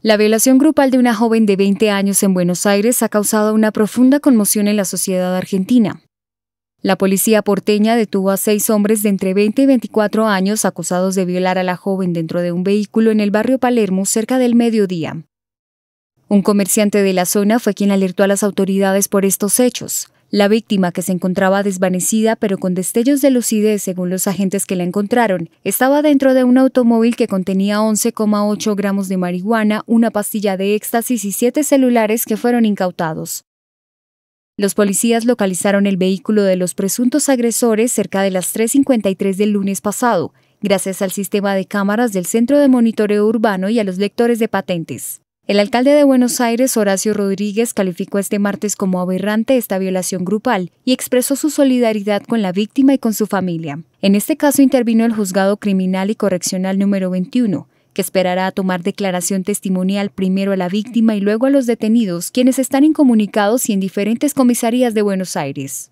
La violación grupal de una joven de 20 años en Buenos Aires ha causado una profunda conmoción en la sociedad argentina. La policía porteña detuvo a seis hombres de entre 20 y 24 años acusados de violar a la joven dentro de un vehículo en el barrio Palermo cerca del mediodía. Un comerciante de la zona fue quien alertó a las autoridades por estos hechos. La víctima, que se encontraba desvanecida pero con destellos de lucidez según los agentes que la encontraron, estaba dentro de un automóvil que contenía 11,8 gramos de marihuana, una pastilla de éxtasis y siete celulares que fueron incautados. Los policías localizaron el vehículo de los presuntos agresores cerca de las 3.53 del lunes pasado, gracias al sistema de cámaras del Centro de Monitoreo Urbano y a los lectores de patentes. El alcalde de Buenos Aires, Horacio Rodríguez, calificó este martes como aberrante esta violación grupal y expresó su solidaridad con la víctima y con su familia. En este caso intervino el juzgado criminal y correccional número 21, que esperará a tomar declaración testimonial primero a la víctima y luego a los detenidos, quienes están incomunicados y en diferentes comisarías de Buenos Aires.